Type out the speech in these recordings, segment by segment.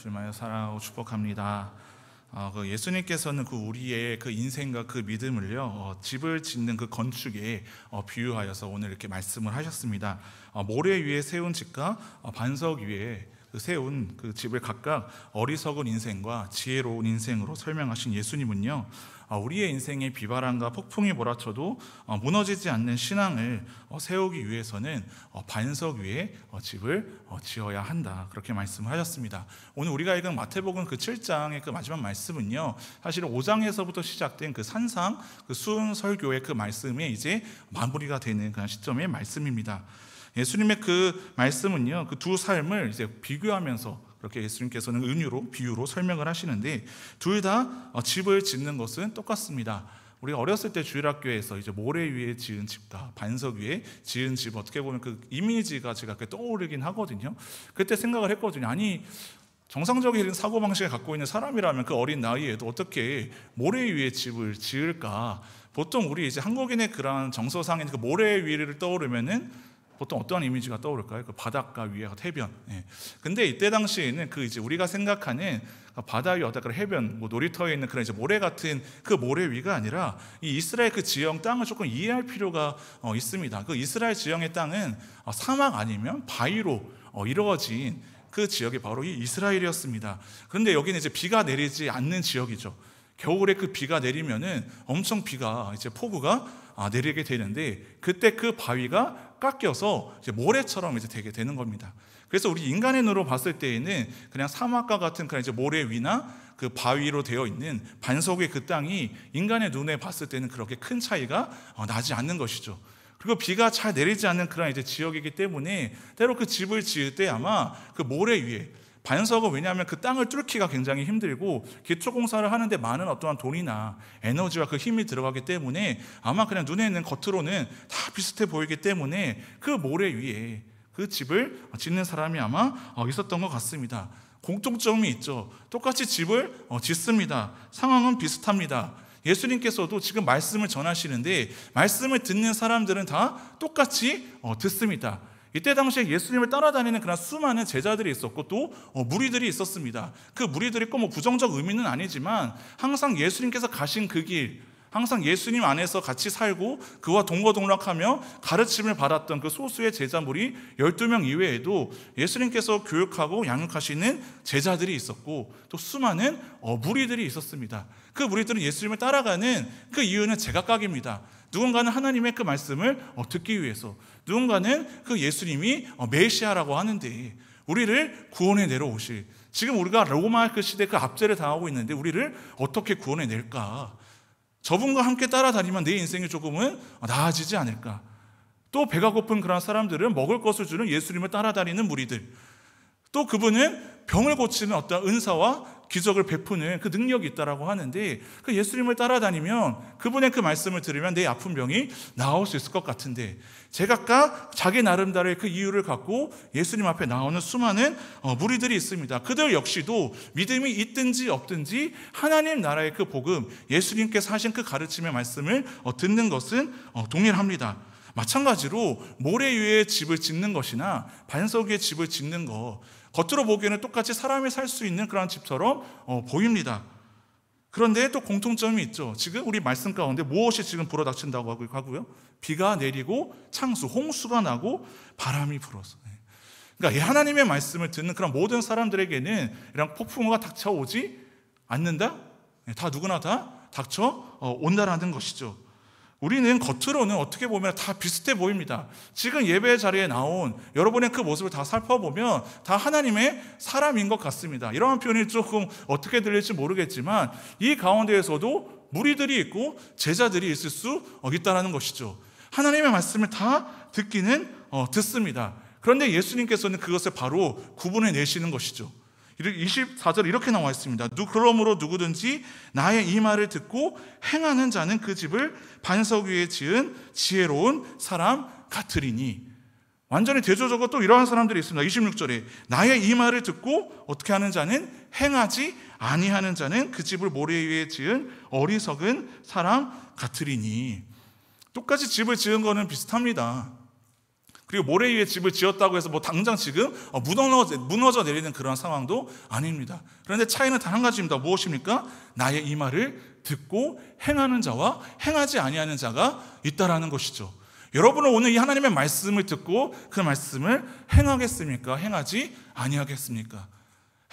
주님하여 사랑하고 축복합니다. 어, 그 예수님께서는 그 우리의 그 인생과 그 믿음을요 어, 집을 짓는 그 건축에 어, 비유하여서 오늘 이렇게 말씀을 하셨습니다. 어, 모래 위에 세운 집과 어, 반석 위에 그 세운 그 집을 각각 어리석은 인생과 지혜로운 인생으로 설명하신 예수님은요 어, 우리의 인생의 비바람과 폭풍이 몰아쳐도 어, 무너지지 않는 신앙을 어, 세우기 위해서는 반석 위에 집을 지어야 한다. 그렇게 말씀을 하셨습니다. 오늘 우리가 읽은 마태복음 그 7장의 그 마지막 말씀은요. 사실 5장에서부터 시작된 그 산상, 그 수은 설교의 그 말씀에 이제 마무리가 되는 그런 시점의 말씀입니다. 예수님의 그 말씀은요. 그 두 삶을 이제 비교하면서 그렇게 예수님께서는 은유로 비유로 설명을 하시는데 둘다 어, 집을 짓는 것은 똑같습니다. 우리가 어렸을 때 주일학교에서 이제 모래 위에 지은 집과 반석 위에 지은 집 어떻게 보면 그 이미지가 제가 떠오르긴 하거든요. 그때 생각을 했거든요. 아니 정상적인 사고방식을 갖고 있는 사람이라면 그 어린 나이에도 어떻게 모래 위에 집을 지을까? 보통 우리 이제 한국인의 그러 정서상인 그 모래 위를 떠오르면은 보통 어떠한 이미지가 떠오를까요? 그 바닷가 위에 그 해변. 예. 근데 이때 당시에는 그 이제 우리가 생각하는 그 바다 위 어떤 그 해변, 뭐 놀이터에 있는 그런 이제 모래 같은 그 모래 위가 아니라 이 이스라엘 그 지형 땅을 조금 이해할 필요가 어, 있습니다. 그 이스라엘 지형의 땅은 어, 사막 아니면 바위로 어, 이루어진 그 지역이 바로 이 이스라엘이었습니다. 그런데 여기는 이제 비가 내리지 않는 지역이죠. 겨울에 그 비가 내리면은 엄청 비가 이제 폭우가 아, 내리게 되는데 그때 그 바위가 깎여서 이제 모래처럼 이제 되게 되는 겁니다. 그래서 우리 인간의 눈으로 봤을 때에는 그냥 사막과 같은 그런 이제 모래 위나 그 바위로 되어 있는 반석의 그 땅이 인간의 눈에 봤을 때는 그렇게 큰 차이가 어, 나지 않는 것이죠. 그리고 비가 잘 내리지 않는 그런 이제 지역이기 때문에 때로 그 집을 지을 때 아마 그 모래 위에 반석은 왜냐하면 그 땅을 뚫기가 굉장히 힘들고 기초공사를 하는데 많은 어떠한 돈이나 에너지와 그 힘이 들어가기 때문에 아마 그냥 눈에 있는 겉으로는 다 비슷해 보이기 때문에 그 모래 위에 그 집을 짓는 사람이 아마 어, 있었던 것 같습니다. 공통점이 있죠. 똑같이 집을 어, 짓습니다. 상황은 비슷합니다. 예수님께서도 지금 말씀을 전하시는데 말씀을 듣는 사람들은 다 똑같이 어, 듣습니다. 이때 당시에 예수님을 따라다니는 그런 수많은 제자들이 있었고 또 어, 무리들이 있었습니다. 그 무리들이 꼭 뭐 부정적 의미는 아니지만 항상 예수님께서 가신 그 길, 항상 예수님 안에서 같이 살고 그와 동거동락하며 가르침을 받았던 그 소수의 제자물이 12명 이외에도 예수님께서 교육하고 양육하시는 제자들이 있었고 또 수많은 어, 무리들이 있었습니다. 그 무리들은 예수님을 따라가는 그 이유는 제각각입니다. 누군가는 하나님의 그 말씀을 어, 듣기 위해서, 누군가는 그 예수님이 어, 메시아라고 하는데 우리를 구원해 내려오실. 지금 우리가 로마 그 시대 그 압제를 당하고 있는데 우리를 어떻게 구원해 낼까? 저분과 함께 따라다니면 내 인생이 조금은 나아지지 않을까? 또 배가 고픈 그런 사람들은 먹을 것을 주는 예수님을 따라다니는 무리들. 또 그분은 병을 고치는 어떤 은사와 기적을 베푸는 그 능력이 있다라고 하는데 그 예수님을 따라다니면 그분의 그 말씀을 들으면 내 아픈 병이 나올 수 있을 것 같은데 제각각 자기 나름대로의 그 이유를 갖고 예수님 앞에 나오는 수많은 어, 무리들이 있습니다. 그들 역시도 믿음이 있든지 없든지 하나님 나라의 그 복음, 예수님께서 하신 그 가르침의 말씀을 어, 듣는 것은 어, 동일합니다. 마찬가지로 모래 위에 집을 짓는 것이나 반석 위에 집을 짓는 것, 겉으로 보기에는 똑같이 사람이 살 수 있는 그런 집처럼 어, 보입니다. 그런데 또 공통점이 있죠. 지금 우리 말씀 가운데 무엇이 지금 불어닥친다고 하고요. 비가 내리고 창수, 홍수가 나고 바람이 불어서. 예. 그러니까 하나님의 말씀을 듣는 그런 모든 사람들에게는 이런 폭풍우가 닥쳐오지 않는다. 예, 다 누구나 다 닥쳐 어, 온다라는 것이죠. 우리는 겉으로는 어떻게 보면 다 비슷해 보입니다. 지금 예배 자리에 나온 여러분의 그 모습을 다 살펴보면 다 하나님의 사람인 것 같습니다. 이러한 표현이 조금 어떻게 들릴지 모르겠지만 이 가운데에서도 무리들이 있고 제자들이 있을 수 있다는 것이죠. 하나님의 말씀을 다 듣기는 어, 듣습니다. 그런데 예수님께서는 그것을 바로 구분해 내시는 것이죠. 24절 이렇게 나와 있습니다. 그러므로 누구든지 나의 이 말을 듣고 행하는 자는 그 집을 반석 위에 지은 지혜로운 사람 같으리니 완전히 대조적으로 또 이러한 사람들이 있습니다. 26절에 나의 이 말을 듣고 어떻게 하는 자는 행하지 아니하는 자는 그 집을 모래 위에 지은 어리석은 사람 같으리니 똑같이 집을 지은 거는 비슷합니다. 그리고 모래 위에 집을 지었다고 해서 뭐 당장 지금 어, 무너져, 무너져 내리는 그런 상황도 아닙니다. 그런데 차이는 단 한 가지입니다. 무엇입니까? 나의 이 말을 듣고 행하는 자와 행하지 아니하는 자가 있다라는 것이죠. 여러분은 오늘 이 하나님의 말씀을 듣고 그 말씀을 행하겠습니까? 행하지 아니하겠습니까?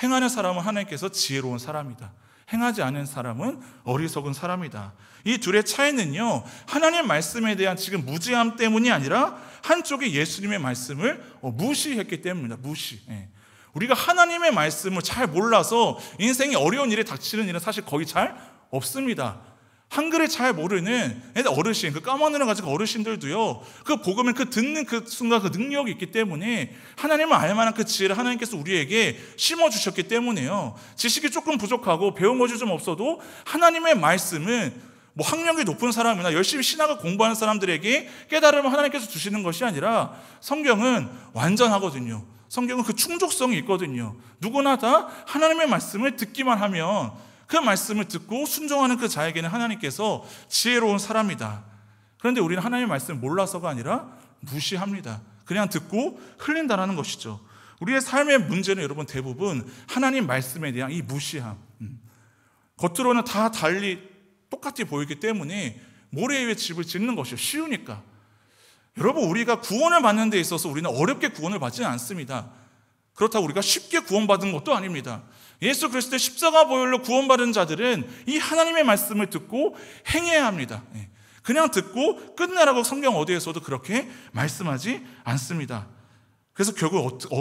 행하는 사람은 하나님께서 지혜로운 사람이다. 행하지 않은 사람은 어리석은 사람이다. 이 둘의 차이는요, 하나님 말씀에 대한 지금 무지함 때문이 아니라 한쪽에 예수님의 말씀을 어, 무시했기 때문입니다. 무시. 예. 우리가 하나님의 말씀을 잘 몰라서 인생이 어려운 일에 닥치는 일은 사실 거의 잘 없습니다. 한글을 잘 모르는 예, 어르신, 그 까만 눈을 가지고 그 어르신들도요, 그 복음을 그 듣는 그 순간 그 능력이 있기 때문에 하나님을 알만한 그 지혜를 하나님께서 우리에게 심어주셨기 때문에요. 지식이 조금 부족하고 배운 것이 좀 없어도 하나님의 말씀은 뭐 학력이 높은 사람이나 열심히 신학을 공부하는 사람들에게 깨달음을 하나님께서 주시는 것이 아니라 성경은 완전하거든요. 성경은 그 충족성이 있거든요. 누구나 다 하나님의 말씀을 듣기만 하면 그 말씀을 듣고 순종하는 그 자에게는 하나님께서 지혜로운 사람이다. 그런데 우리는 하나님의 말씀을 몰라서가 아니라 무시합니다. 그냥 듣고 흘린다라는 것이죠. 우리의 삶의 문제는 여러분 대부분 하나님 말씀에 대한 이 무시함. 음. 겉으로는 다 달리 똑같이 보이기 때문에 모래 위에 집을 짓는 것이 쉬우니까. 여러분, 우리가 구원을 받는 데 있어서 우리는 어렵게 구원을 받지는 않습니다. 그렇다고 우리가 쉽게 구원받은 것도 아닙니다. 예수 그리스도의 십자가 보혈로 구원받은 자들은 이 하나님의 말씀을 듣고 행해야 합니다. 예. 그냥 듣고 끝내라고 성경 어디에서도 그렇게 말씀하지 않습니다. 그래서 결국 어,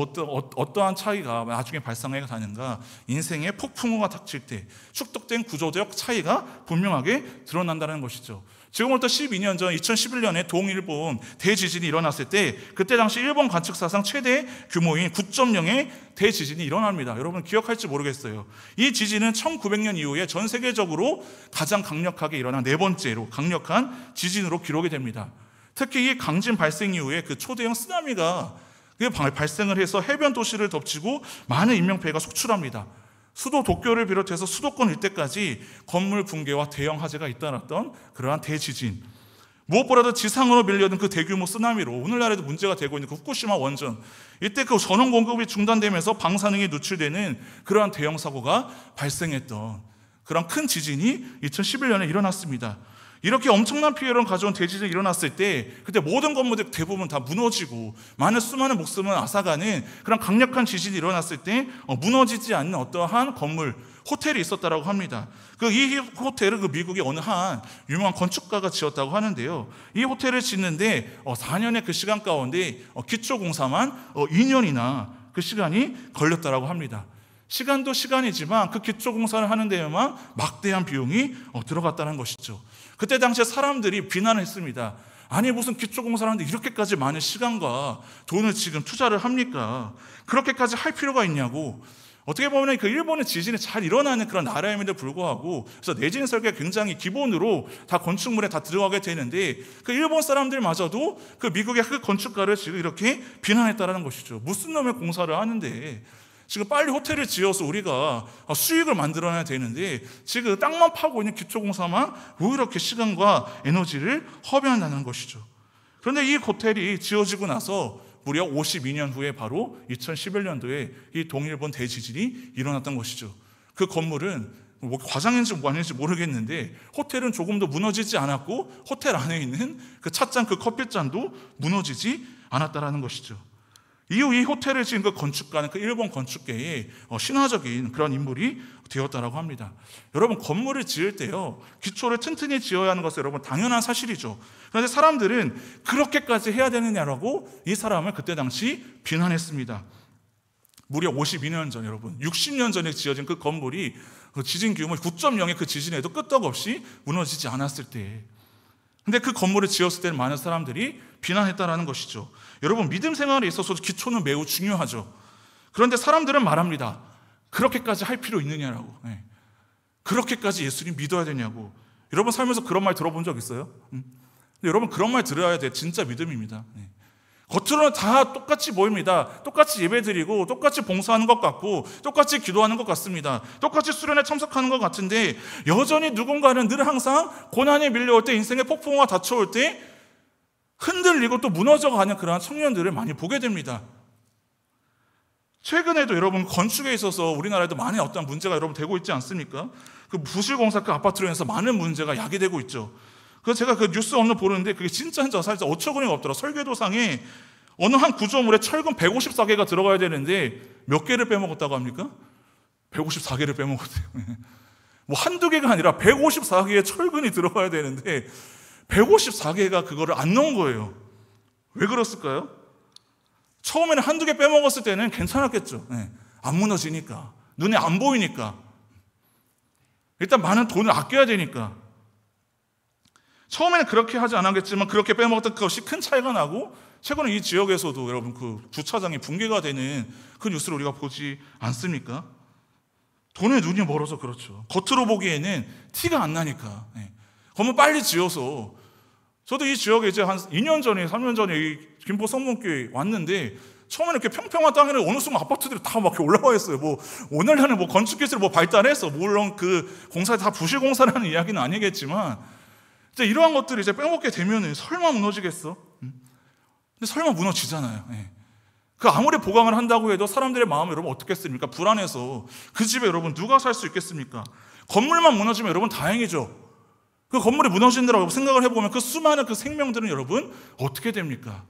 어떠한 어, 차이가 나중에 발생해 가는가 인생의 폭풍우가 닥칠 때 축적된 구조적 차이가 분명하게 드러난다는 것이죠. 지금부터 12년 전 2011년에 동일본 대지진이 일어났을 때 그때 당시 일본 관측 사상 최대 규모인 9.0의 대지진이 일어납니다. 여러분 기억할지 모르겠어요. 이 지진은 1900년 이후에 전 세계적으로 가장 강력하게 일어난 네 번째로 강력한 지진으로 기록이 됩니다. 특히 이 강진 발생 이후에 그 초대형 쓰나미가 그게 발생을 해서 해변 도시를 덮치고 많은 인명피해가 속출합니다. 수도 도쿄를 비롯해서 수도권 일대까지 건물 붕괴와 대형 화재가 잇따랐던 그러한 대지진. 무엇보다도 지상으로 밀려든 그 대규모 쓰나미로 오늘날에도 문제가 되고 있는 그 후쿠시마 원전. 이때 그 전원 공급이 중단되면서 방사능이 누출되는 그러한 대형 사고가 발생했던 그런 큰 지진이 2011년에 일어났습니다. 이렇게 엄청난 피해를 가져온 대지진이 일어났을 때 그때 모든 건물들 대부분 다 무너지고 많은 수많은 목숨을 앗아가는 그런 강력한 지진이 일어났을 때 어, 무너지지 않는 어떠한 건물 호텔이 있었다라고 합니다. 그 이 호텔을 그 미국의 어느 한 유명한 건축가가 지었다고 하는데요. 이 호텔을 짓는데 4년의 어, 그 시간 가운데 어, 기초 공사만 2년이나 그 시간이 걸렸다라고 합니다. 시간도 시간이지만 그 기초 공사를 하는 데에만 막대한 비용이 들어갔다는 것이죠. 그때 당시에 사람들이 비난을 했습니다. 아니 무슨 기초공사를 하는데 이렇게까지 많은 시간과 돈을 지금 투자를 합니까? 그렇게까지 할 필요가 있냐고. 어떻게 보면 그 일본의 지진이 잘 일어나는 그런 나라임에도 불구하고 그래서 내진 설계가 굉장히 기본으로 다 건축물에 다 들어가게 되는데 그 일본 사람들마저도 그 미국의 그 건축가를 지금 이렇게 비난했다라는 것이죠. 무슨 놈의 공사를 하는데 지금 빨리 호텔을 지어서 우리가 아, 수익을 만들어야 되는데 지금 땅만 파고 있는 기초공사만 왜 이렇게 시간과 에너지를 허비한다는 것이죠. 그런데 이 호텔이 지어지고 나서 무려 52년 후에 바로 2011년도에 이 동일본 대지진이 일어났던 것이죠. 그 건물은 뭐 과장인지 뭐 아닌지 모르겠는데 호텔은 조금 도 무너지지 않았고 호텔 안에 있는 그 찻잔 그 커피잔도 무너지지 않았다라는 것이죠. 이후 이 호텔을 지은 그 건축가는 그 일본 건축계의 어, 신화적인 그런 인물이 되었다라고 합니다. 여러분 건물을 지을 때요 기초를 튼튼히 지어야 하는 것은 여러분 당연한 사실이죠. 그런데 사람들은 그렇게까지 해야 되느냐라고 이 사람을 그때 당시 비난했습니다. 무려 52년 전 여러분 60년 전에 지어진 그 건물이 그 지진 규모 9.0의 그 지진에도 끄떡없이 무너지지 않았을 때에 근데 그 건물을 지었을 때는 많은 사람들이 비난했다라는 것이죠. 여러분, 믿음 생활에 있어서 도 기초는 매우 중요하죠. 그런데 사람들은 말합니다. 그렇게까지 할 필요 있느냐라고. 네. 그렇게까지 예수님 믿어야 되냐고. 여러분 살면서 그런 말 들어본 적 있어요? 음. 여러분 그런 말 들어야 돼. 진짜 믿음입니다. 네. 겉으로는 다 똑같이 보입니다. 똑같이 예배드리고 똑같이 봉사하는 것 같고 똑같이 기도하는 것 같습니다. 똑같이 수련에 참석하는 것 같은데 여전히 누군가는 늘 항상 고난이 밀려올 때 인생의 폭풍우가 닥쳐올 때 흔들리고 또 무너져가는 그러한 청년들을 많이 보게 됩니다. 최근에도 여러분 건축에 있어서 우리나라에도 많은 어떤 문제가 여러분 되고 있지 않습니까? 그 부실공사 그 아파트로 인해서 많은 문제가 야기되고 있죠. 그래서 제가 그 뉴스 오늘 보는데 그게 진짜인지 사실 어처구니가 없더라. 설계도상에 어느 한 구조물에 철근 154개가 들어가야 되는데 몇 개를 빼먹었다고 합니까? 154개를 빼먹었대요. 뭐 한두 개가 아니라 154개의 철근이 들어가야 되는데 154개가 그거를 안 넣은 거예요. 왜 그랬을까요? 처음에는 한두 개 빼먹었을 때는 괜찮았겠죠. 네. 안 무너지니까. 눈에 안 보이니까. 일단 많은 돈을 아껴야 되니까. 처음에는 그렇게 하지 않았겠지만 그렇게 빼먹었던 그것이 큰 차이가 나고 최근에 이 지역에서도 여러분 그 주차장이 붕괴가 되는 그 뉴스를 우리가 보지 않습니까? 돈에 눈이 멀어서 그렇죠. 겉으로 보기에는 티가 안 나니까. 네. 예, 건물 빨리 지어서 저도 이 지역에 이제 한 2년 전에, 3년 전에 김포 성문교회 왔는데 처음에는 이렇게 평평한 땅에는 어느 순간 아파트들이 다막 올라와 있어요. 뭐 오늘날은 뭐 건축 기술이 뭐 발달해서 물론 그 공사 다 부실 공사라는 이야기는 아니겠지만 이제 이러한 것들이 이제 빼먹게 되면 설마 무너지겠어? 근데 설마 무너지잖아요. 예. 그 아무리 보강을 한다고 해도 사람들의 마음이 여러분 어떻겠습니까? 불안해서 그 집에 여러분 누가 살 수 있겠습니까? 건물만 무너지면 여러분 다행이죠. 그 건물이 무너진다고 생각을 해보면 그 수많은 그 생명들은 여러분 어떻게 됩니까?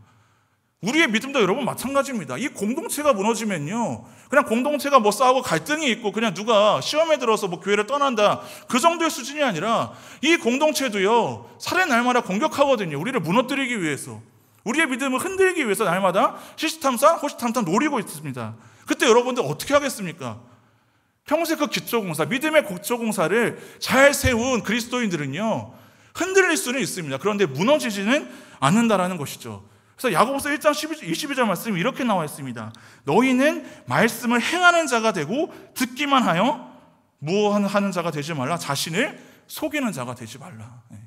우리의 믿음도 여러분 마찬가지입니다. 이 공동체가 무너지면요. 그냥 공동체가 뭐 싸우고 갈등이 있고 그냥 누가 시험에 들어서 뭐 교회를 떠난다. 그 정도의 수준이 아니라 이 공동체도요. 살해 날마다 공격하거든요. 우리를 무너뜨리기 위해서. 우리의 믿음을 흔들기 위해서 날마다 시시탐탐, 호시탐탐 노리고 있습니다. 그때 여러분들 어떻게 하겠습니까? 평소에 그 기초공사, 믿음의 기초공사를 잘 세운 그리스도인들은요, 흔들릴 수는 있습니다. 그런데 무너지지는 않는다라는 것이죠. 그래서 야고보서 1장 12, 22절 말씀이 이렇게 나와 있습니다. 너희는 말씀을 행하는 자가 되고 듣기만 하여 무엇하는 자가 되지 말라. 자신을 속이는 자가 되지 말라. 네.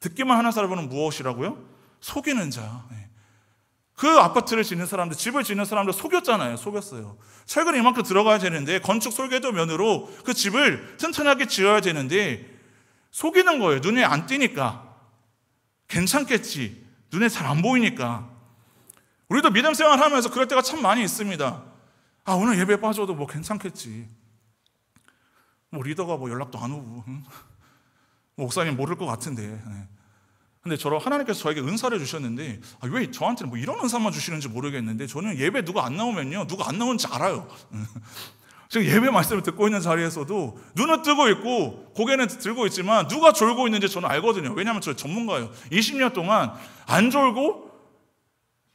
듣기만 하는 사람은 무엇이라고요? 속이는 자. 네. 그 아파트를 짓는 사람들, 집을 짓는 사람들 속였잖아요. 속였어요. 철근 이만큼 들어가야 되는데 건축 설계도 면으로 그 집을 튼튼하게 지어야 되는데 속이는 거예요. 눈에 안 띄니까. 괜찮겠지. 눈에 잘 안 보이니까. 우리도 믿음 생활 하면서 그럴 때가 참 많이 있습니다. 아, 오늘 예배 빠져도 뭐 괜찮겠지. 뭐 리더가 뭐 연락도 안 오고. 뭐 목사님 모를 것 같은데. 네. 근데 저랑 하나님께서 저에게 은사를 주셨는데 아, 왜 저한테는 뭐 이런 은사만 주시는지 모르겠는데 저는 예배 누가 안 나오면요 누가 안 나오는지 알아요. 지금 예배 말씀을 듣고 있는 자리에서도 눈은 뜨고 있고 고개는 들고 있지만 누가 졸고 있는지 저는 알거든요. 왜냐하면 저 전문가예요. 20년 동안 안 졸고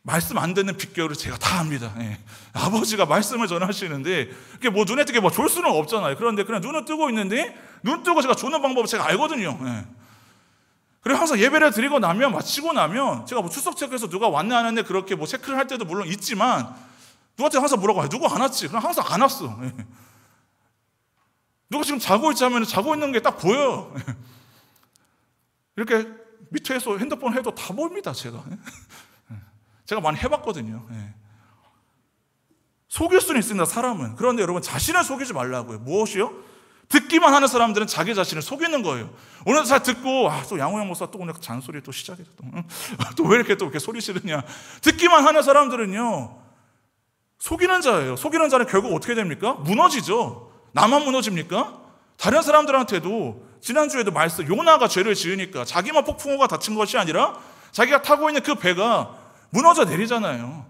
말씀 안 듣는 빗결을 제가 다 압니다. 예. 아버지가 말씀을 전하시는데 그게 뭐 눈에 뜨게 뭐 졸 수는 없잖아요. 그런데 그냥 눈은 뜨고 있는데 눈 뜨고 제가 조는 방법을 제가 알거든요. 예. 그리고 항상 예배를 드리고 나면 마치고 나면 제가 뭐 출석 체크해서 누가 왔냐 하는데 그렇게 뭐 체크를 할 때도 물론 있지만 누구한테 항상 뭐라고 해 누구 안 왔지? 그럼 항상 안 왔어. 예. 누가 지금 자고 있지 하면 자고 있는 게 딱 보여. 예. 이렇게 밑에서 핸드폰 해도 다 봅니다, 제가. 예. 제가 많이 해봤거든요. 속일 수는 있습니다, 사람은. 그런데 여러분, 자신을 속이지 말라고요. 무엇이요? 듣기만 하는 사람들은 자기 자신을 속이는 거예요. 오늘도 잘 듣고, 아, 또 양호영 목사 또 오늘 잔소리 또 시작했어. 또왜 응? 아, 이렇게 또 이렇게 소리 지르냐. 듣기만 하는 사람들은요, 속이는 자예요. 속이는 자는 결국 어떻게 됩니까? 무너지죠. 나만 무너집니까? 다른 사람들한테도, 지난주에도 말씀, 요나가 죄를 지으니까 자기만 폭풍우가 다친 것이 아니라 자기가 타고 있는 그 배가 무너져 내리잖아요.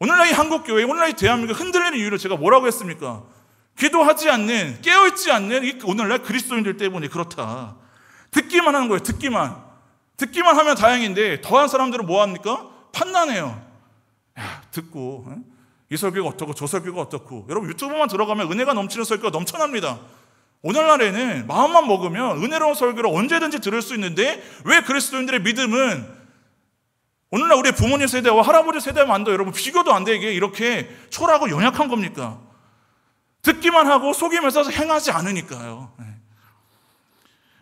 오늘날 이 한국교회, 오늘날 이 대한민국 흔들리는 이유를 제가 뭐라고 했습니까? 기도하지 않는, 깨어있지 않는, 오늘날 그리스도인들 때문에 그렇다. 듣기만 하는 거예요, 듣기만. 듣기만 하면 다행인데, 더한 사람들은 뭐 합니까? 판단해요. 야, 듣고, 이 설교가 어떻고, 저 설교가 어떻고. 여러분, 유튜브만 들어가면 은혜가 넘치는 설교가 넘쳐납니다. 오늘날에는 마음만 먹으면 은혜로운 설교를 언제든지 들을 수 있는데, 왜 그리스도인들의 믿음은 오늘날 우리 부모님 세대와 할아버지 세대만도 여러분 비교도 안 되게 이렇게 초라하고 연약한 겁니까? 듣기만 하고 속이면서 행하지 않으니까요. 네.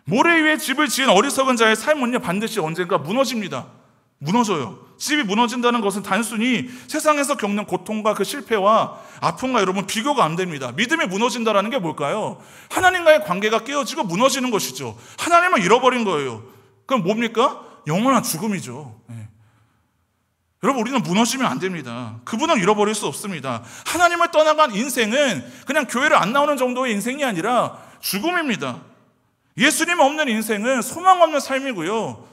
모래 위에 집을 지은 어리석은 자의 삶은요, 반드시 언젠가 무너집니다. 무너져요. 집이 무너진다는 것은 단순히 세상에서 겪는 고통과 그 실패와 아픔과 여러분 비교가 안 됩니다. 믿음이 무너진다는게 뭘까요? 하나님과의 관계가 깨어지고 무너지는 것이죠. 하나님을 잃어버린 거예요. 그럼 뭡니까? 영원한 죽음이죠. 예. 여러분, 우리는 무너지면 안 됩니다. 그분을 잃어버릴 수 없습니다. 하나님을 떠나간 인생은 그냥 교회를 안 나오는 정도의 인생이 아니라 죽음입니다. 예수님 없는 인생은 소망 없는 삶이고요.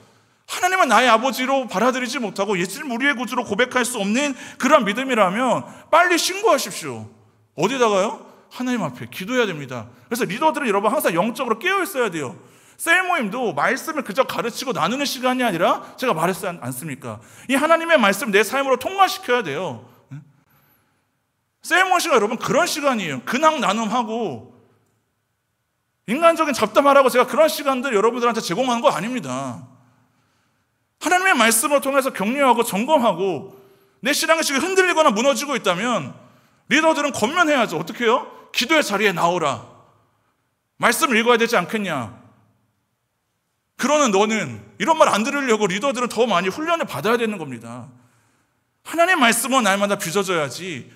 하나님은 나의 아버지로 받아들이지 못하고 예수님 우리의 구주로 고백할 수 없는 그런 믿음이라면 빨리 신고하십시오. 어디다가요? 하나님 앞에 기도해야 됩니다. 그래서 리더들은 여러분 항상 영적으로 깨어 있어야 돼요. 셀 모임도 말씀을 그저 가르치고 나누는 시간이 아니라 제가 말했지 않습니까? 이 하나님의 말씀 내 삶으로 통과시켜야 돼요. 셀 모임 시간 여러분 그런 시간이에요. 근황 나눔하고 인간적인 잡담하라고 제가 그런 시간들 여러분들한테 제공한 거 아닙니다. 하나님의 말씀을 통해서 격려하고 점검하고 내 신앙의식이 흔들리거나 무너지고 있다면 리더들은 권면해야죠. 어떻게 해요? 기도의 자리에 나오라. 말씀을 읽어야 되지 않겠냐? 그러는 너는 이런 말 안 들으려고 리더들은 더 많이 훈련을 받아야 되는 겁니다. 하나님 말씀은 날마다 빚어져야지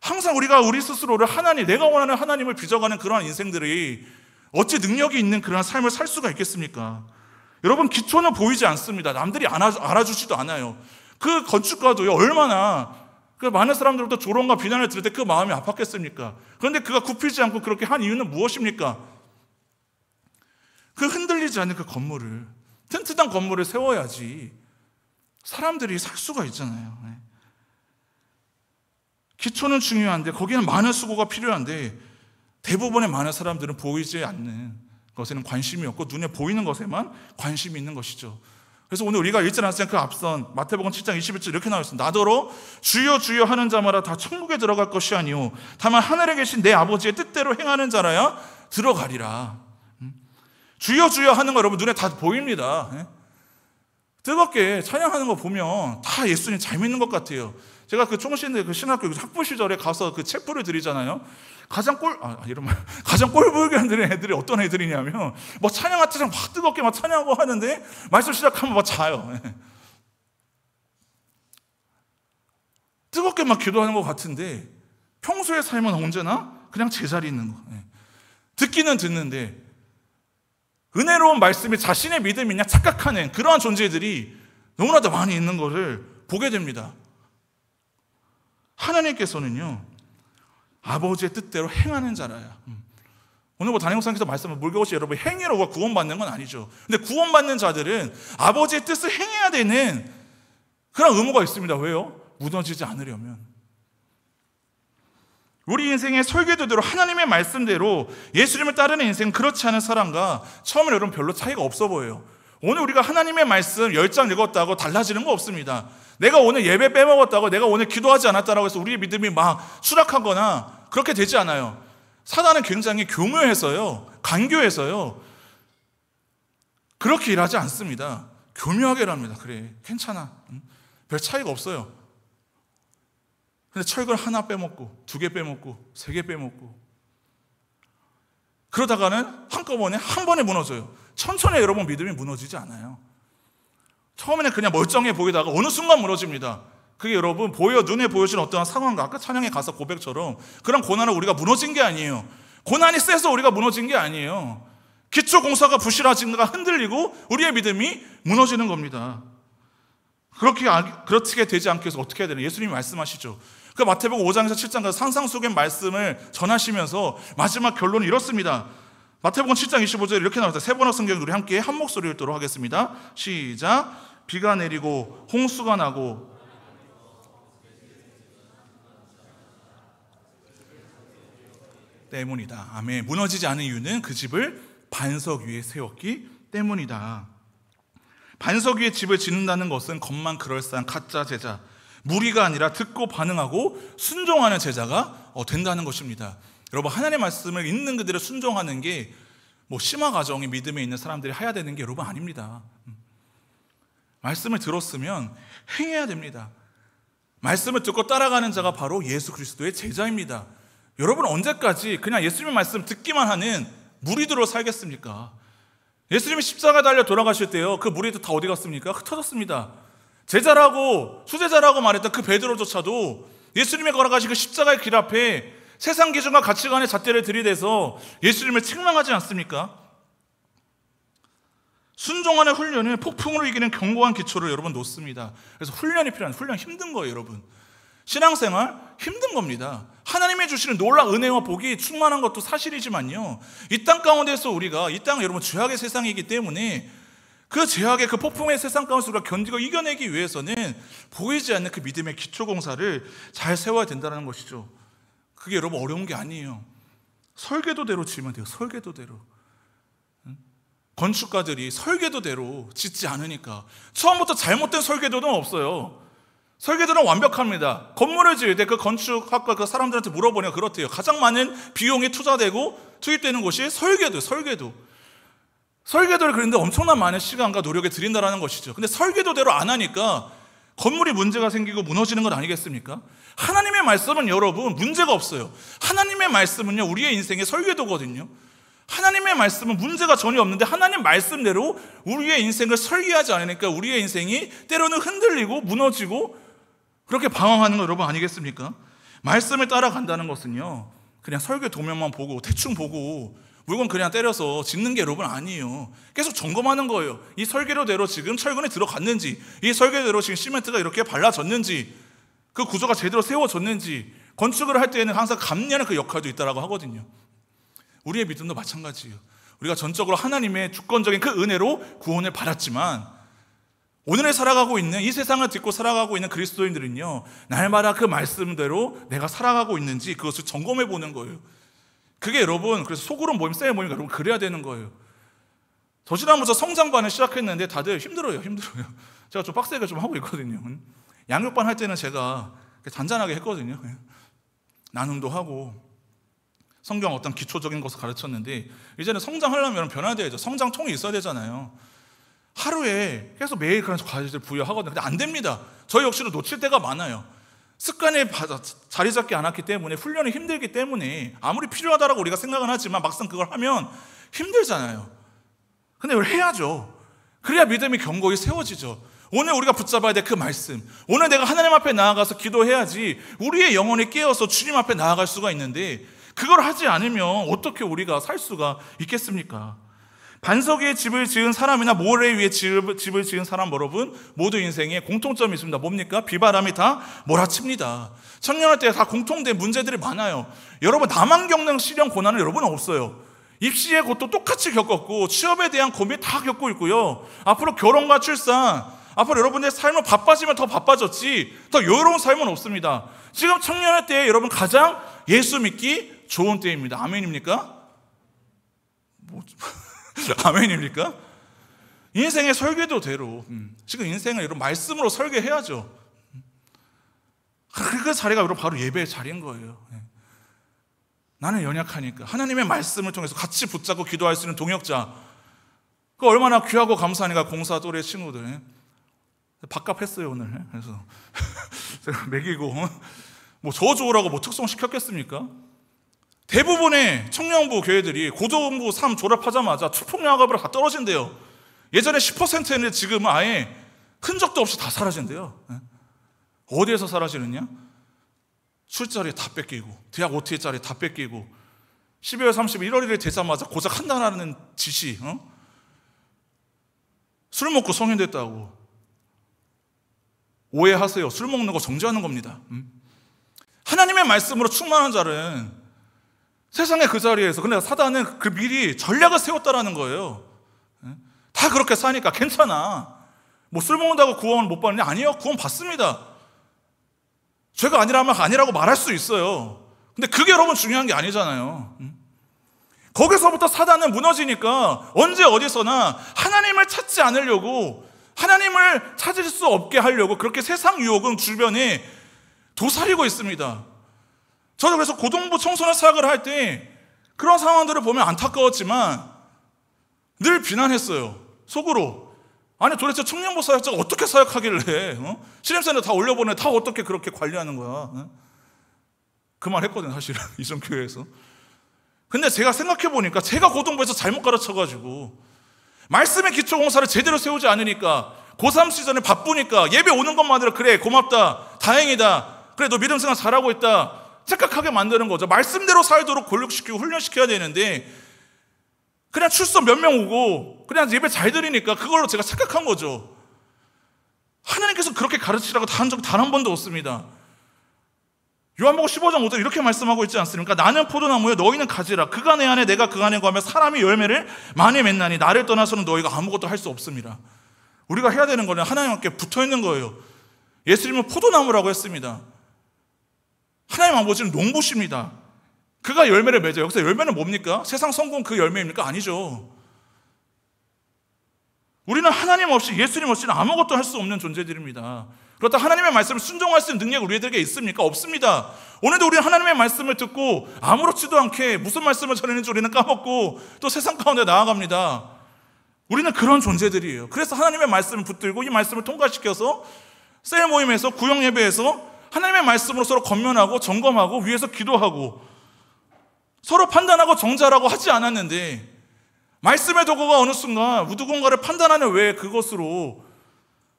항상 우리가 우리 스스로를 하나님, 내가 원하는 하나님을 빚어가는 그러한 인생들이 어찌 능력이 있는 그러한 삶을 살 수가 있겠습니까? 여러분, 기초는 보이지 않습니다. 남들이 알아주, 지도 않아요. 그건축가도 얼마나 그 많은 사람들부터 조롱과 비난을 들을 때 그 마음이 아팠겠습니까? 그런데 그가 굽히지 않고 그렇게 한 이유는 무엇입니까? 그 흔, 흔들리지 않는 그 건물을 튼튼한 건물을 세워야지 사람들이 살 수가 있잖아요. 네. 기초는 중요한데 거기는 많은 수고가 필요한데 대부분의 많은 사람들은 보이지 않는 것에는 관심이 없고 눈에 보이는 것에만 관심이 있는 것이죠. 그래서 오늘 우리가 일절한 그 앞선 마태복음 7장 21절 이렇게 나와 있습니다. 나더러 주여 주여 하는 자마다 다 천국에 들어갈 것이 아니오 다만 하늘에 계신 내 아버지의 뜻대로 행하는 자라야 들어가리라. 주여 주여 하는 거 여러분 눈에 다 보입니다. 예? 뜨겁게 찬양하는 거 보면 다 예수님 잘 믿는 것 같아요. 제가 그 총신대 그 신학교 그 학부 시절에 가서 그 체포를 드리잖아요. 가장 꼴, 아, 아 이런 말, 가장 꼴보이게 는 애들이 어떤 애들이냐면, 뭐 찬양 같은 데막 뜨겁게 막 찬양하고 하는데, 말씀 시작하면 막 자요. 예. 뜨겁게 막 기도하는 것 같은데, 평소의 삶은 언제나 그냥 제자리 있는 거. 예. 듣기는 듣는데, 은혜로운 말씀이 자신의 믿음이냐 착각하는 그러한 존재들이 너무나도 많이 있는 것을 보게 됩니다. 하나님께서는요, 아버지의 뜻대로 행하는 자라야. 음. 오늘 뭐단행사께서 말씀을 물겨시 여러분 행위로 구원받는 건 아니죠. 근데 구원받는 자들은 아버지의 뜻을 행해야 되는 그런 의무가 있습니다. 왜요? 무너지지 않으려면. 우리 인생의 설계도대로 하나님의 말씀대로 예수님을 따르는 인생 그렇지 않은 사람과 처음에 여러분 별로 차이가 없어 보여요. 오늘 우리가 하나님의 말씀 열 장 읽었다고 달라지는 거 없습니다. 내가 오늘 예배 빼먹었다고 내가 오늘 기도하지 않았다라고 해서 우리의 믿음이 막 수락하거나 그렇게 되지 않아요. 사단은 굉장히 교묘해서요. 간교해서요. 그렇게 일하지 않습니다. 교묘하게 일합니다. 그래. 괜찮아. 별 차이가 없어요. 근데 철근 하나 빼먹고, 두 개 빼먹고, 세 개 빼먹고. 그러다가는 한꺼번에 한 번에 무너져요. 천천히 여러분 믿음이 무너지지 않아요. 처음에는 그냥 멀쩡해 보이다가 어느 순간 무너집니다. 그게 여러분 보여 눈에 보여진 어떤 상황과 아까 찬양에 가서 고백처럼 그런 고난을 우리가 무너진 게 아니에요. 고난이 세서 우리가 무너진 게 아니에요. 기초 공사가 부실하진가 흔들리고 우리의 믿음이 무너지는 겁니다. 그렇게 아, 그렇게 되지 않기 위해서 어떻게 해야 되나? 예수님이 말씀하시죠. 그 마태복음 5장에서 7장까지 상상 속의 말씀을 전하시면서 마지막 결론은 이렇습니다. 마태복음 7장 25절 이렇게 나옵니다. 세 번역 성경 우리 함께 한 목소리 읽도록 하겠습니다. 시작. 비가 내리고 홍수가 나고 때문이다. 아멘. 무너지지 않은 이유는 그 집을 반석 위에 세웠기 때문이다. 반석 위에 집을 짓는다는 것은 겉만 그럴싸한 가짜 제자, 무리가 아니라 듣고 반응하고 순종하는 제자가 어, 된다는 것입니다. 여러분 하나님의 말씀을 있는 그대로 순종하는 게 뭐 심화 가정이 믿음에 있는 사람들이 해야 되는 게 여러분 아닙니다. 음. 말씀을 들었으면 행해야 됩니다. 말씀을 듣고 따라가는 자가 바로 예수 그리스도의 제자입니다. 여러분 언제까지 그냥 예수님의 말씀 듣기만 하는 무리들로 살겠습니까? 예수님이 십자가 달려 돌아가실 때요. 그 무리들 다 어디 갔습니까? 흩어졌습니다. 제자라고 수제자라고 말했던 그 베드로조차도 예수님의 걸어가신 그 십자가의 길 앞에 세상 기준과 가치관의 잣대를 들이대서 예수님을 책망하지 않습니까? 순종하는 훈련은 폭풍으로 이기는 견고한 기초를 여러분 놓습니다. 그래서 훈련이 필요한 훈련 힘든 거예요, 여러분. 신앙생활 힘든 겁니다. 하나님의 주시는 놀라 은혜와 복이 충만한 것도 사실이지만요. 이 땅 가운데서 우리가 이땅 여러분 죄악의 세상이기 때문에 그 제약의 그 폭풍의 세상 가운데 우리가 견디고 이겨내기 위해서는 보이지 않는 그 믿음의 기초공사를 잘 세워야 된다는 것이죠. 그게 여러분 어려운 게 아니에요. 설계도대로 지으면 돼요. 설계도대로. 건축가들이 설계도대로 짓지 않으니까. 처음부터 잘못된 설계도는 없어요. 설계도는 완벽합니다. 건물을 지을 때 그 건축학과 그 사람들한테 물어보냐 그렇대요. 가장 많은 비용이 투자되고 투입되는 곳이 설계도, 설계도. 설계도를 그리는데 엄청난 많은 시간과 노력이 들인다라는 것이죠. 근데 설계도대로 안 하니까 건물이 문제가 생기고 무너지는 것 아니겠습니까? 하나님의 말씀은 여러분 문제가 없어요. 하나님의 말씀은요 우리의 인생의 설계도거든요. 하나님의 말씀은 문제가 전혀 없는데 하나님 말씀대로 우리의 인생을 설계하지 않으니까 우리의 인생이 때로는 흔들리고 무너지고 그렇게 방황하는 거 여러분 아니겠습니까? 말씀을 따라간다는 것은요 그냥 설계 도면만 보고 대충 보고 물건 그냥 때려서 짓는 게 여러분 아니에요. 계속 점검하는 거예요. 이 설계로대로 지금 철근이 들어갔는지, 이 설계대로 지금 시멘트가 이렇게 발라졌는지, 그 구조가 제대로 세워졌는지, 건축을 할 때에는 항상 감리하는 그 역할도 있다고 하거든요. 우리의 믿음도 마찬가지예요. 우리가 전적으로 하나님의 주권적인 그 은혜로 구원을 받았지만 오늘에 살아가고 있는 이 세상을 딛고 살아가고 있는 그리스도인들은요 날마다 그 말씀대로 내가 살아가고 있는지 그것을 점검해 보는 거예요. 그게 여러분, 그래서 속으로 모임, 세 모임, 여러분, 그래야 되는 거예요. 저지나무서 성장반을 시작했는데 다들 힘들어요, 힘들어요. 제가 좀 빡세게 좀 하고 있거든요. 양육반 할 때는 제가 잔잔하게 했거든요. 나눔도 하고, 성경 어떤 기초적인 것을 가르쳤는데, 이제는 성장하려면 변화돼야죠. 성장통이 있어야 되잖아요. 하루에 계속 매일 그런 과제를 부여하거든요. 근데 안 됩니다. 저 역시도 놓칠 때가 많아요. 습관에 자리 잡지 않았기 때문에 훈련이 힘들기 때문에 아무리 필요하다라고 우리가 생각은 하지만 막상 그걸 하면 힘들잖아요. 근데 왜 해야죠? 그래야 믿음이 견고히 세워지죠. 오늘 우리가 붙잡아야 될 그 말씀. 오늘 내가 하나님 앞에 나아가서 기도해야지 우리의 영혼이 깨어서 주님 앞에 나아갈 수가 있는데 그걸 하지 않으면 어떻게 우리가 살 수가 있겠습니까? 반석 위 집을 지은 사람이나 모래 위에 집을 지은 사람 여러분 모두 인생에 공통점이 있습니다. 뭡니까? 비바람이 다 몰아칩니다. 청년할 때다 공통된 문제들이 많아요. 여러분 나만 겪는 시련 고난은 여러분 없어요. 입시의 것도 똑같이 겪었고 취업에 대한 고민 다 겪고 있고요. 앞으로 결혼과 출산 앞으로 여러분의 삶은 바빠지면 더 바빠졌지 더 여유로운 삶은 없습니다. 지금 청년할 때 여러분 가장 예수 믿기 좋은 때입니다. 아멘입니까? 뭐... 아멘입니까? 인생의 설계도대로 음. 지금 인생을 이런 말씀으로 설계해야죠. 음. 그 자리가 바로, 바로 예배의 자리인 거예요. 예. 나는 연약하니까 하나님의 말씀을 통해서 같이 붙잡고 기도할 수 있는 동역자. 그 얼마나 귀하고 감사하니까 공사 또래 친구들. 예. 밥값했어요 오늘. 예. 그래서 제가 먹이고 어? 뭐 저주라고 뭐 특성 시켰겠습니까? 대부분의 청년부 교회들이 고등부 3 졸업하자마자 투폭 학업으로 다 떨어진대요. 예전에 10%였는데 지금은 아예 흔적도 없이 다 사라진대요. 예? 어디에서 사라지느냐? 술자리에 다 뺏기고, 대학 OT 자리에 다 뺏기고, 12월 30일, 1월 1일 되자마자 고작 한달는 지시, 어? 술 먹고 성인 됐다고. 오해하세요. 술 먹는 거 정죄하는 겁니다. 음? 하나님의 말씀으로 충만한 자는 세상의 그 자리에서. 근데 사단은 그 미리 전략을 세웠다라는 거예요. 예? 다 그렇게 사니까 괜찮아. 뭐 쓸모없다고 구원을 못 받느냐? 아니요. 구원 받습니다. 죄가 아니라면 아니라고 말할 수 있어요. 근데 그게 여러분 중요한 게 아니잖아요. 음? 거기서부터 사단은 무너지니까 언제 어디서나 하나님을 찾지 않으려고 하나님을 찾을 수 없게 하려고 그렇게 세상 유혹은 주변에 도사리고 있습니다. 저는 그래서 고등부 청소년 사역을 할 때 그런 상황들을 보면 안타까웠지만 늘 비난했어요. 속으로. 아니 도대체 청년부 사역자가 어떻게 사역하길래 어? 신임센터 다 올려보내 다 어떻게 그렇게 관리하는 거야. 어? 그말 했거든 사실은 이성교회에서. 근데 제가 생각해 보니까 제가 고등부에서 잘못 가르쳐가지고 말씀의 기초 공사를 제대로 세우지 않으니까 고3 시절에 바쁘니까 예배 오는 것만으로 그래 고맙다 다행이다 그래 도 믿음 생활 잘하고 있다 착각하게 만드는 거죠. 말씀대로 살도록 권력시키고 훈련시켜야 되는데 그냥 출석 몇 명 오고 그냥 예배 잘 드리니까 그걸로 제가 착각한 거죠. 하나님께서 그렇게 가르치라고 한 적이 단한 번도 없습니다. 요한복음 15장 5절 이렇게 말씀하고 있지 않습니까? 나는 포도나무에 너희는 가지라. 그가 내 안에 내가 그 안에 거하며 사람이 열매를 많이 맺나니 나를 떠나서는 너희가 아무것도 할 수 없습니다. 우리가 해야 되는 거는 하나님께 붙어 있는 거예요. 예수님은 포도나무라고 했습니다. 하나님 아버지는 농부십니다. 그가 열매를 맺어요. 여기서 열매는 뭡니까? 세상 성공 그 열매입니까? 아니죠. 우리는 하나님 없이 예수님 없이는 아무것도 할 수 없는 존재들입니다. 그렇다 하나님의 말씀을 순종할 수 있는 능력 우리들에게 있습니까? 없습니다. 오늘도 우리는 하나님의 말씀을 듣고 아무렇지도 않게 무슨 말씀을 전했는지 우리는 까먹고 또 세상 가운데 나아갑니다. 우리는 그런 존재들이에요. 그래서 하나님의 말씀을 붙들고 이 말씀을 통과시켜서 셀 모임에서 구형 예배에서 하나님의 말씀으로 서로 건면하고 점검하고 위에서 기도하고 서로 판단하고 정자라고 하지 않았는데 말씀의 도구가 어느 순간 우두공가를 판단하는 외에 그것으로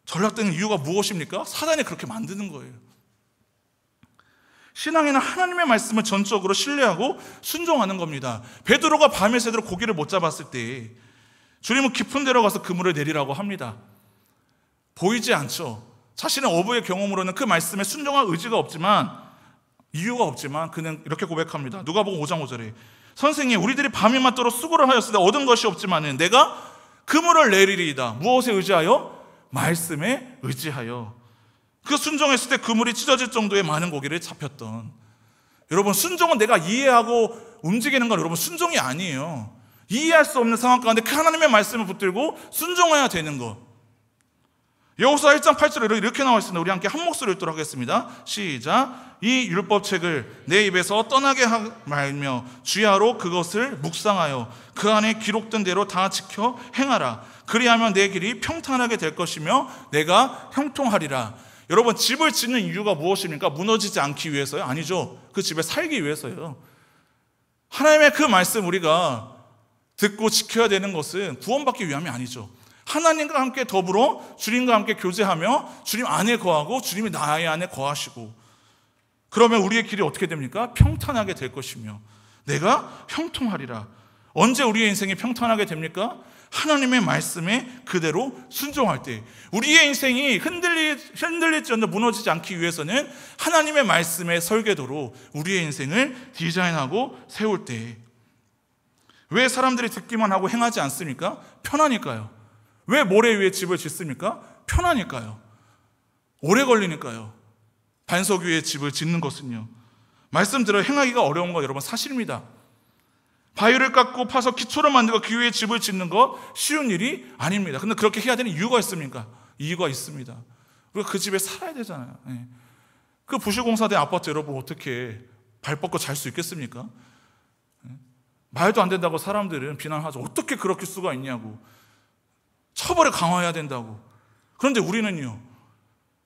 전락되는 이유가 무엇입니까? 사단이 그렇게 만드는 거예요. 신앙에는 하나님의 말씀을 전적으로 신뢰하고 순종하는 겁니다. 베드로가 밤에 새도록 고기를 못 잡았을 때 주님은 깊은 데로 가서 그물을 내리라고 합니다. 보이지 않죠. 자신의 어부의 경험으로는 그 말씀에 순종할 의지가 없지만 이유가 없지만 그는 이렇게 고백합니다. 누가복음 5장 5절에 선생님 우리들이 밤이 맞도록 수고를 하였으되 얻은 것이 없지만은 내가 그물을 내리리이다. 무엇에 의지하여? 말씀에 의지하여. 그 순종했을 때 그물이 찢어질 정도의 많은 고기를 잡혔던 여러분 순종은 내가 이해하고 움직이는 건 여러분 순종이 아니에요. 이해할 수 없는 상황 가운데 그 하나님의 말씀을 붙들고 순종해야 되는 것. 여호사 1장 8절에 이렇게 나와 있습니다. 우리 함께 한 목소리 읽도록 하겠습니다. 시작. 이 율법책을 내 입에서 떠나게 말며 주야로 그것을 묵상하여 그 안에 기록된 대로 다 지켜 행하라. 그리하면 내 길이 평탄하게 될 것이며 내가 형통하리라. 여러분 집을 짓는 이유가 무엇입니까? 무너지지 않기 위해서요? 아니죠. 그 집에 살기 위해서요. 하나님의 그 말씀 우리가 듣고 지켜야 되는 것은 구원받기 위함이 아니죠. 하나님과 함께 더불어 주님과 함께 교제하며 주님 안에 거하고 주님이 나의 안에 거하시고 그러면 우리의 길이 어떻게 됩니까? 평탄하게 될 것이며 내가 형통하리라. 언제 우리의 인생이 평탄하게 됩니까? 하나님의 말씀에 그대로 순종할 때 우리의 인생이 흔들리 흔들릴지언정 무너지지 않기 위해서는 하나님의 말씀의 설계도로 우리의 인생을 디자인하고 세울 때왜 사람들이 듣기만 하고 행하지 않습니까? 편하니까요. 왜 모래 위에 집을 짓습니까? 편하니까요. 오래 걸리니까요. 반석 위에 집을 짓는 것은요. 말씀대로 행하기가 어려운 거 여러분 사실입니다. 바위를 깎고 파서 기초를 만들고 그 위에 집을 짓는 거 쉬운 일이 아닙니다. 근데 그렇게 해야 되는 이유가 있습니까? 이유가 있습니다. 우리가 그 집에 살아야 되잖아요. 예. 그 부실공사된 아파트 여러분 어떻게 발 뻗고 잘 수 있겠습니까? 예. 말도 안 된다고 사람들은 비난하죠. 어떻게 그렇게 수가 있냐고. 처벌을 강화해야 된다고. 그런데 우리는요,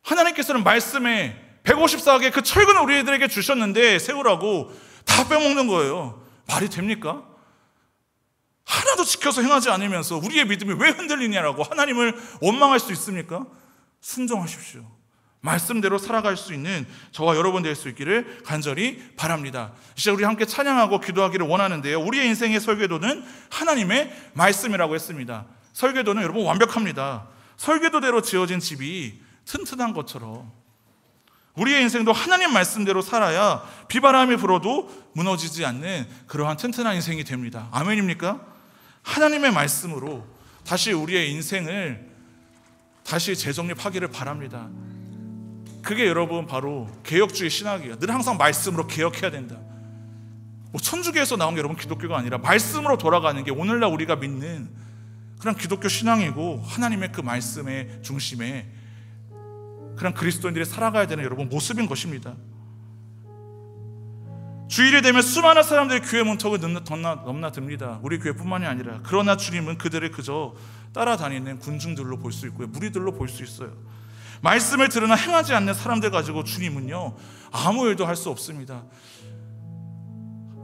하나님께서는 말씀에 154개 그 철근을 우리들에게 주셨는데 세우라고 다 빼먹는 거예요. 말이 됩니까? 하나도 지켜서 행하지 않으면서 우리의 믿음이 왜 흔들리냐라고 하나님을 원망할 수 있습니까? 순종하십시오. 말씀대로 살아갈 수 있는 저와 여러분 될 수 있기를 간절히 바랍니다. 이제 우리 함께 찬양하고 기도하기를 원하는데요. 우리의 인생의 설계도는 하나님의 말씀이라고 했습니다. 설계도는 여러분 완벽합니다. 설계도대로 지어진 집이 튼튼한 것처럼 우리의 인생도 하나님 말씀대로 살아야 비바람이 불어도 무너지지 않는 그러한 튼튼한 인생이 됩니다. 아멘입니까? 하나님의 말씀으로 다시 우리의 인생을 다시 재정립하기를 바랍니다. 그게 여러분 바로 개혁주의 신학이에요. 늘 항상 말씀으로 개혁해야 된다. 뭐 천주교에서 나온 게 여러분 기독교가 아니라 말씀으로 돌아가는 게 오늘날 우리가 믿는 그런 기독교 신앙이고 하나님의 그 말씀의 중심에 그런 그리스도인들이 살아가야 되는 여러분 모습인 것입니다. 주일이 되면 수많은 사람들이 교회 문턱을 넘나듭니다. 우리 교회뿐만이 아니라 그러나 주님은 그들을 그저 따라다니는 군중들로 볼 수 있고요. 무리들로 볼 수 있어요. 말씀을 들으나 행하지 않는 사람들 가지고 주님은요. 아무 일도 할 수 없습니다.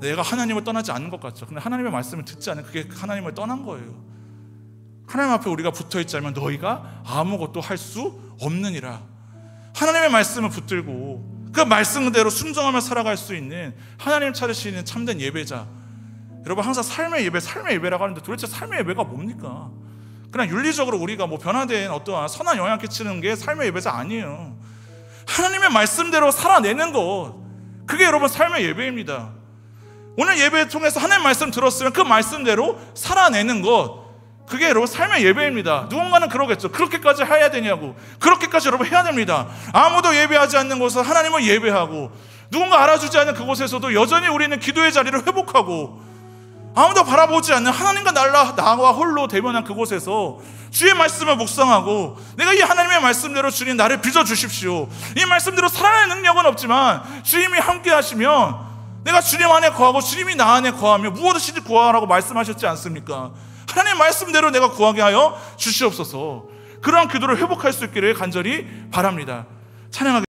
내가 하나님을 떠나지 않는 것 같죠. 근데 하나님의 말씀을 듣지 않은 그게 하나님을 떠난 거예요. 하나님 앞에 우리가 붙어 있자면 너희가 아무것도 할 수 없느니라. 하나님의 말씀을 붙들고 그 말씀 그대로 순종하며 살아갈 수 있는 하나님 찾으시는 참된 예배자. 여러분 항상 삶의 예배, 삶의 예배라고 하는데 도대체 삶의 예배가 뭡니까? 그냥 윤리적으로 우리가 뭐 변화된 어떠한 선한 영향 끼치는 게 삶의 예배자 아니에요. 하나님의 말씀대로 살아내는 것. 그게 여러분 삶의 예배입니다. 오늘 예배를 통해서 하나님 말씀 들었으면 그 말씀대로 살아내는 것. 그게 여러분 삶의 예배입니다. 누군가는 그러겠죠. 그렇게까지 해야 되냐고. 그렇게까지 여러분 해야 됩니다. 아무도 예배하지 않는 곳에서 하나님을 예배하고 누군가 알아주지 않는 그곳에서도 여전히 우리는 기도의 자리를 회복하고 아무도 바라보지 않는 하나님과 날라 나와 홀로 대면한 그곳에서 주의 말씀을 묵상하고 내가 이 하나님의 말씀대로 주님 나를 빚어 주십시오. 이 말씀대로 살아낼 능력은 없지만 주님이 함께 하시면 내가 주님 안에 거하고 주님이 나 안에 거하며 무엇이 구하라고 말씀하셨지 않습니까? 하나님 말씀대로 내가 구하게 하여 주시옵소서. 그러한 기도를 회복할 수 있기를 간절히 바랍니다. 찬양하겠습니다.